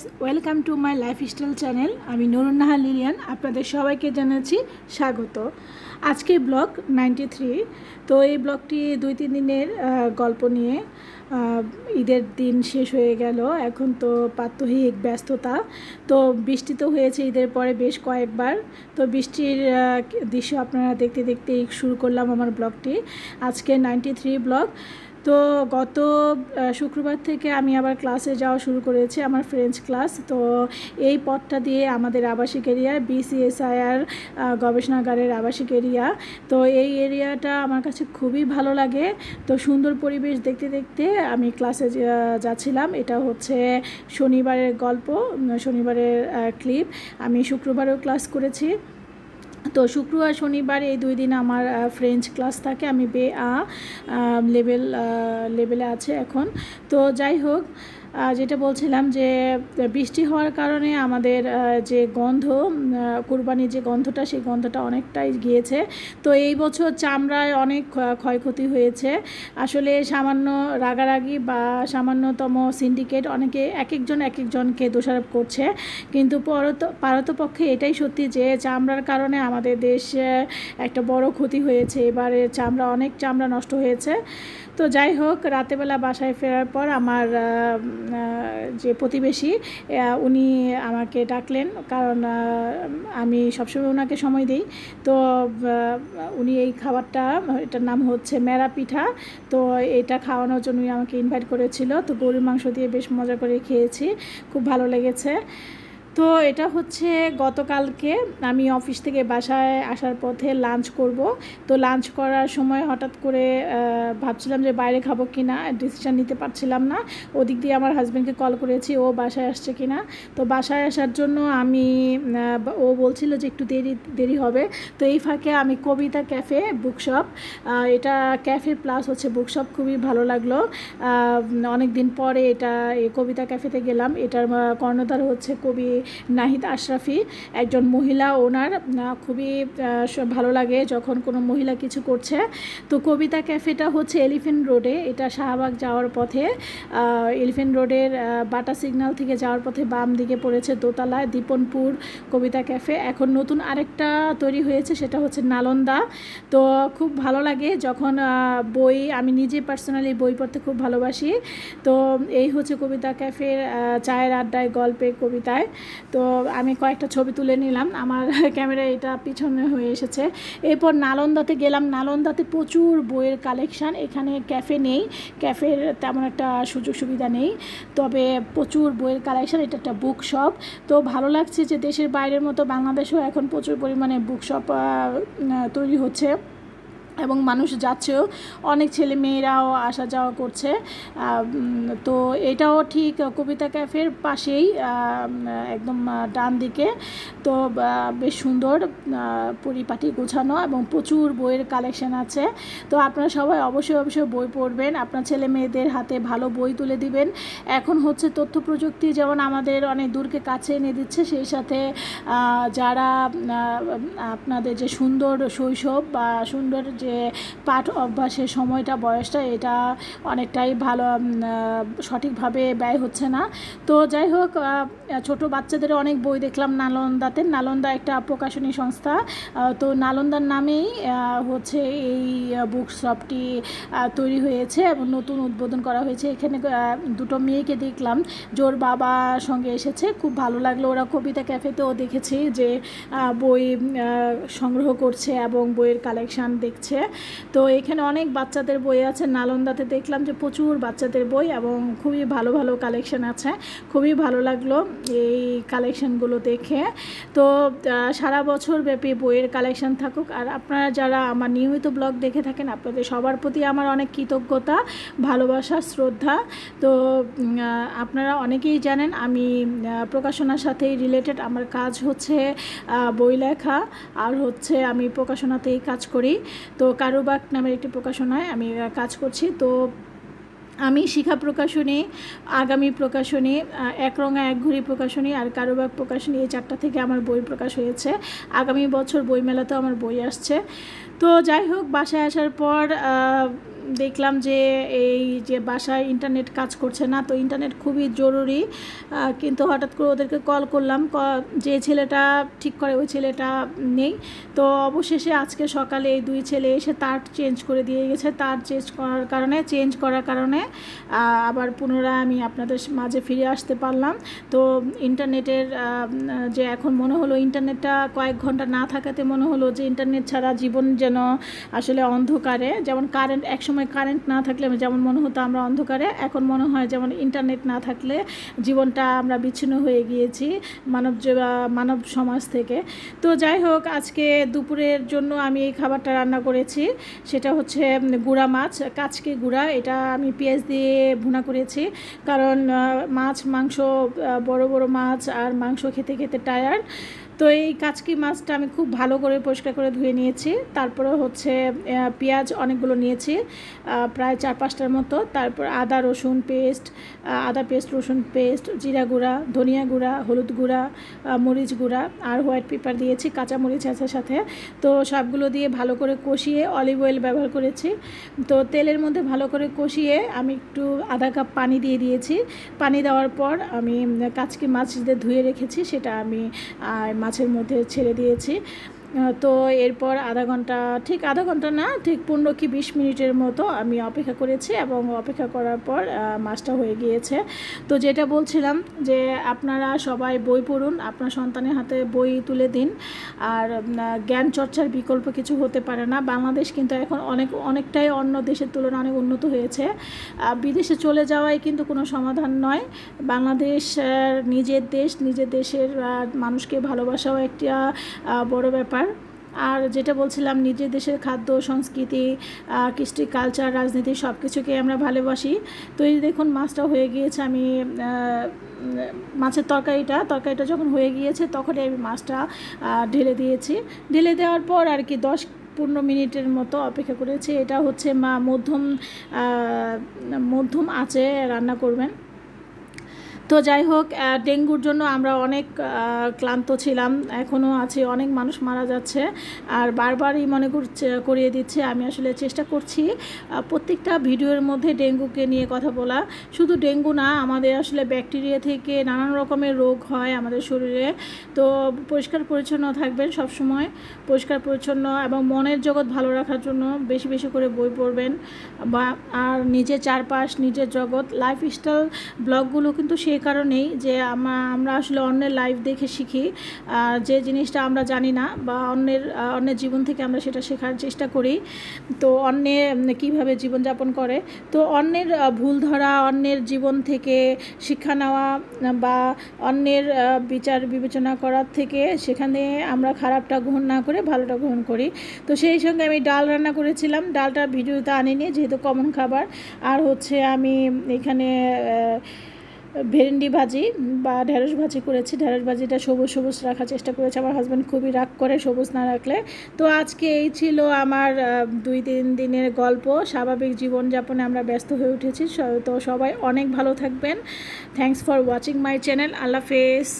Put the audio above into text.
viewers welcome to my lifestyle channel আমি Nurunnaha Lilian আপনাদের সবাইকে জানাচ্ছি স্বাগত আজকে ব্লগ নাইনটি থ্রি তো এই ব্লগটি দুই তিন দিনের গল্প নিয়ে ঈদের দিন শেষ হয়ে গেল এখন তো প্রাত্যহিক ব্যস্ততা তো বৃষ্টি তো হয়েছে ঈদের পরে বেশ কয়েকবার তো বৃষ্টির দৃশ্য আপনারা দেখতে দেখতে শুরু করলাম আমার ব্লগটি আজকে নাইনটি থ্রি ব্লগ তো গত শুক্রবার থেকে আমি আবার ক্লাসে যাওয়া শুরু করেছি আমার ফ্রেঞ্চ ক্লাস তো এই পথটা দিয়ে আমাদের আবাসিক এরিয়া বিসিএসআইআর গবেষণাগারের আবাসিক এরিয়া তো এই এরিয়াটা আমার কাছে খুবই ভালো লাগে তো সুন্দর পরিবেশ দেখতে দেখতে আমি ক্লাসে যাচ্ছিলাম এটা হচ্ছে শনিবারের গল্প শনিবারের ক্লিপ আমি শুক্রবারেও ক্লাস করেছি তো শুক্রবার শনিবার এই দুই দিন আমার ফ্রেঞ্চ ক্লাস থাকে আমি বে আ লেভেল লেভেলে আছে এখন তো যাই হোক যেটা বলছিলাম যে বৃষ্টি হওয়ার কারণে আমাদের যে গন্ধ কুরবানির যে গন্ধটা সেই গন্ধটা অনেকটাই গিয়েছে তো এই বছর চামড়ায় অনেক ক্ষয়ক্ষতি হয়েছে আসলে সামান্য রাগারাগি বা সামান্যতম সিন্ডিকেট অনেকে এক একজন এক একজনকে দোষারোপ করছে কিন্তু পরত পারতপক্ষে এটাই সত্যি যে চামড়ার কারণে আমাদের দেশে একটা বড় ক্ষতি হয়েছে এবারে চামড়া অনেক চামড়া নষ্ট হয়েছে তো যাই হোক রাতেবেলা বাসায় ফেরার পর আমার যে প্রতিবেশী উনি আমাকে ডাকলেন কারণ আমি সবসময় ওনাকে সময় দিই তো উনি এই খাবারটা এটার নাম হচ্ছে মেরা পিঠা তো এটা খাওয়ানোর জন্য আমাকে ইনভাইট করেছিল তো গরুর মাংস দিয়ে বেশ মজা করে খেয়েছি খুব ভালো লেগেছে তো এটা হচ্ছে গতকালকে আমি অফিস থেকে বাসায় আসার পথে লাঞ্চ করব তো লাঞ্চ করার সময় হঠাৎ করে ভাবছিলাম যে বাইরে খাবো কি না ডিসিশান নিতে পারছিলাম না ওদিক দিয়ে আমার হাজব্যান্ডকে কল করেছি ও বাসায় আসছে কি না তো বাসায় আসার জন্য আমি ও বলছিল যে একটু দেরি দেরি হবে তো এই ফাঁকে আমি কবিতা ক্যাফে বুকশপ এটা ক্যাফে প্লাস হচ্ছে বুকশপ খুবই ভালো লাগলো অনেক দিন পরে এটা এই কবিতা ক্যাফেতে গেলাম এটার কর্ণধার হচ্ছে কবি নাহিদ আশরাফি একজন মহিলা ওনার খুবই ভালো লাগে যখন কোনো মহিলা কিছু করছে তো কবিতা ক্যাফেটা হচ্ছে এলিফেন্ট রোডে এটা শাহবাগ যাওয়ার পথে এলিফেন্ট রোডের বাটা সিগন্যাল থেকে যাওয়ার পথে বাম দিকে পড়েছে দোতলায় দীপনপুর কবিতা ক্যাফে এখন নতুন আরেকটা তৈরি হয়েছে সেটা হচ্ছে নালন্দা তো খুব ভালো লাগে যখন বই আমি নিজে পার্সোনালি বই পড়তে খুব ভালোবাসি তো এই হচ্ছে কবিতা ক্যাফের চায়ের আড্ডায় গল্পে কবিতায় তো আমি কয়েকটা ছবি তুলে নিলাম আমার ক্যামেরা এটা পিছনে হয়ে এসেছে এরপর নালন্দাতে গেলাম নালন্দাতে প্রচুর বইয়ের কালেকশান এখানে ক্যাফে নেই ক্যাফের তেমন একটা সুযোগ সুবিধা নেই তবে প্রচুর বইয়ের কালেকশান এটা একটা বুক শপ তো ভালো লাগছে যে দেশের বাইরের মতো বাংলাদেশেও এখন প্রচুর পরিমাণে বুক শপ তৈরি হচ্ছে এবং মানুষ যাচ্ছেও অনেক ছেলে মেয়েরাও আসা যাওয়া করছে তো এটাও ঠিক কবিতা ক্যাফের পাশেই একদম ডান দিকে তো বেশ সুন্দর পরিপাটি গোছানো এবং প্রচুর বইয়ের কালেকশন আছে তো আপনারা সবাই অবশ্যই অবশ্যই বই পড়বেন আপনার ছেলে মেয়েদের হাতে ভালো বই তুলে দিবেন এখন হচ্ছে তথ্য প্রযুক্তি যেমন আমাদের অনেক দূরকে কাছে এনে দিচ্ছে সেই সাথে যারা আপনাদের যে সুন্দর শৈশব বা সুন্দর যে যে পাঠ অভ্যাসের সময়টা বয়সটা এটা অনেকটাই ভালো সঠিকভাবে ব্যয় হচ্ছে না তো যাই হোক ছোট বাচ্চাদের অনেক বই দেখলাম নালন্দাতে নালন্দা একটা প্রকাশনী সংস্থা তো নালন্দার নামেই হচ্ছে এই বুক শপটি তৈরি হয়েছে এবং নতুন উদ্বোধন করা হয়েছে এখানে দুটো মেয়েকে দেখলাম জোর বাবা সঙ্গে এসেছে খুব ভালো লাগলো ওরা কবিতা ক্যাফেতেও দেখেছি যে বই সংগ্রহ করছে এবং বইয়ের কালেকশান দেখছে দিচ্ছে তো এখানে অনেক বাচ্চাদের বই আছে নালন্দাতে দেখলাম যে প্রচুর বাচ্চাদের বই এবং খুবই ভালো ভালো কালেকশন আছে খুবই ভালো লাগলো এই কালেকশনগুলো দেখে তো সারা বছর ব্যাপী বইয়ের কালেকশন থাকুক আর আপনারা যারা আমার নিয়মিত ব্লগ দেখে থাকেন আপনাদের সবার প্রতি আমার অনেক কৃতজ্ঞতা ভালোবাসা শ্রদ্ধা তো আপনারা অনেকেই জানেন আমি প্রকাশনার সাথেই রিলেটেড আমার কাজ হচ্ছে বই লেখা আর হচ্ছে আমি প্রকাশনাতেই কাজ করি তো কারুবাক নামের একটি প্রকাশনায় আমি কাজ করছি তো আমি শিখা প্রকাশনী আগামী প্রকাশনী একরঙা ঘুরি প্রকাশনী আর কারুবাক প্রকাশনী এই চারটা থেকে আমার বই প্রকাশ হয়েছে আগামী বছর বইমেলাতেও আমার বই আসছে তো যাই হোক বাসায় আসার পর দেখলাম যে এই যে বাসায় ইন্টারনেট কাজ করছে না তো ইন্টারনেট খুবই জরুরি কিন্তু হঠাৎ করে ওদেরকে কল করলাম যে ছেলেটা ঠিক করে ওই ছেলেটা নেই তো অবশেষে আজকে সকালে এই দুই ছেলে এসে তার চেঞ্জ করে দিয়ে গেছে তার চেঞ্জ করার কারণে চেঞ্জ করার কারণে আবার পুনরায় আমি আপনাদের মাঝে ফিরে আসতে পারলাম তো ইন্টারনেটের যে এখন মনে হলো ইন্টারনেটটা কয়েক ঘন্টা না থাকাতে মনে হলো যে ইন্টারনেট ছাড়া জীবন যেন আসলে অন্ধকারে যেমন কারেন্ট একসময় সময় কারেন্ট না থাকলে যেমন মনে হতো আমরা অন্ধকারে এখন মনে হয় যেমন ইন্টারনেট না থাকলে জীবনটা আমরা বিচ্ছিন্ন হয়ে গিয়েছি মানব মানব সমাজ থেকে তো যাই হোক আজকে দুপুরের জন্য আমি এই খাবারটা রান্না করেছি সেটা হচ্ছে গুঁড়া মাছ কাচকে গুঁড়া এটা আমি পেঁয়াজ দিয়ে ভুনা করেছি কারণ মাছ মাংস বড় বড় মাছ আর মাংস খেতে খেতে টায়ার তো এই কাচকি মাছটা আমি খুব ভালো করে পরিষ্কার করে ধুয়ে নিয়েছি তারপরে হচ্ছে পেঁয়াজ অনেকগুলো নিয়েছি প্রায় চার পাঁচটার মতো তারপর আদা রসুন পেস্ট আদা পেস্ট রসুন পেস্ট জিরা গুঁড়া ধনিয়া গুঁড়া হলুদ গুঁড়া মরিচ গুঁড়া আর হোয়াইট পেপার দিয়েছি কাঁচা মরিচ আছে সাথে তো সবগুলো দিয়ে ভালো করে কষিয়ে অলিভ অয়েল ব্যবহার করেছি তো তেলের মধ্যে ভালো করে কষিয়ে আমি একটু আধা কাপ পানি দিয়ে দিয়েছি পানি দেওয়ার পর আমি কাচকি মাছ যে ধুয়ে রেখেছি সেটা আমি মাছের মধ্যে ছেড়ে দিয়েছি তো এরপর আধা ঘন্টা ঠিক আধা ঘন্টা না ঠিক পনেরো কি বিশ মিনিটের মতো আমি অপেক্ষা করেছি এবং অপেক্ষা করার পর মাছটা হয়ে গিয়েছে তো যেটা বলছিলাম যে আপনারা সবাই বই পড়ুন আপনার সন্তানের হাতে বই তুলে দিন আর জ্ঞান চর্চার বিকল্প কিছু হতে পারে না বাংলাদেশ কিন্তু এখন অনেক অনেকটাই অন্য দেশের তুলনায় অনেক উন্নত হয়েছে বিদেশে চলে যাওয়াই কিন্তু কোনো সমাধান নয় বাংলাদেশ নিজের দেশ নিজের দেশের মানুষকে ভালোবাসাও একটা বড় ব্যাপার আর যেটা বলছিলাম নিজের দেশের খাদ্য সংস্কৃতি কৃষ্টি কালচার রাজনীতি সব কিছুকে আমরা ভালোবাসি তো এই দেখুন মাছটা হয়ে গিয়েছে আমি মাছের তরকারিটা তরকারিটা যখন হয়ে গিয়েছে তখনই আমি মাছটা ঢেলে দিয়েছি ঢেলে দেওয়ার পর আর কি দশ পনেরো মিনিটের মতো অপেক্ষা করেছি এটা হচ্ছে মা মধ্যম মধ্যম আঁচে রান্না করবেন তো যাই হোক ডেঙ্গুর জন্য আমরা অনেক ক্লান্ত ছিলাম এখনও আছে অনেক মানুষ মারা যাচ্ছে আর বারবারই মনে করিয়ে দিচ্ছে আমি আসলে চেষ্টা করছি প্রত্যেকটা ভিডিওর মধ্যে ডেঙ্গুকে নিয়ে কথা বলা শুধু ডেঙ্গু না আমাদের আসলে ব্যাকটেরিয়া থেকে নানান রকমের রোগ হয় আমাদের শরীরে তো পরিষ্কার পরিচ্ছন্ন থাকবেন সবসময় পরিষ্কার পরিচ্ছন্ন এবং মনের জগৎ ভালো রাখার জন্য বেশি বেশি করে বই পড়বেন বা আর নিজের চারপাশ নিজের জগৎ লাইফস্টাইল ব্লগগুলো কিন্তু সে কারণেই যে আমরা আসলে অন্যের লাইফ দেখে শিখি যে জিনিসটা আমরা জানি না বা অন্যের অন্যের জীবন থেকে আমরা সেটা শেখার চেষ্টা করি তো অন্যে কীভাবে জীবনযাপন করে তো অন্যের ভুল ধরা অন্যের জীবন থেকে শিক্ষা নেওয়া বা অন্যের বিচার বিবেচনা করার থেকে সেখানে আমরা খারাপটা গ্রহণ না করে ভালোটা গ্রহণ করি তো সেই সঙ্গে আমি ডাল রান্না করেছিলাম ডালটা ভিডিওতে আনিনি যেহেতু কমন খাবার আর হচ্ছে আমি এখানে ভেরেন্ডি ভাজি বা ঢ্যাঁড়স ভাজি করেছি ঢ্যাঁড়স ভাজিটা সবুজ সবুজ রাখার চেষ্টা করেছি আমার হাজব্যান্ড খুবই রাগ করে সবুজ না রাখলে তো আজকে এই ছিল আমার দুই তিন দিনের গল্প স্বাভাবিক জীবনযাপনে আমরা ব্যস্ত হয়ে উঠেছি তো সবাই অনেক ভালো থাকবেন thanks for watching my channel আল্লাহ ফেস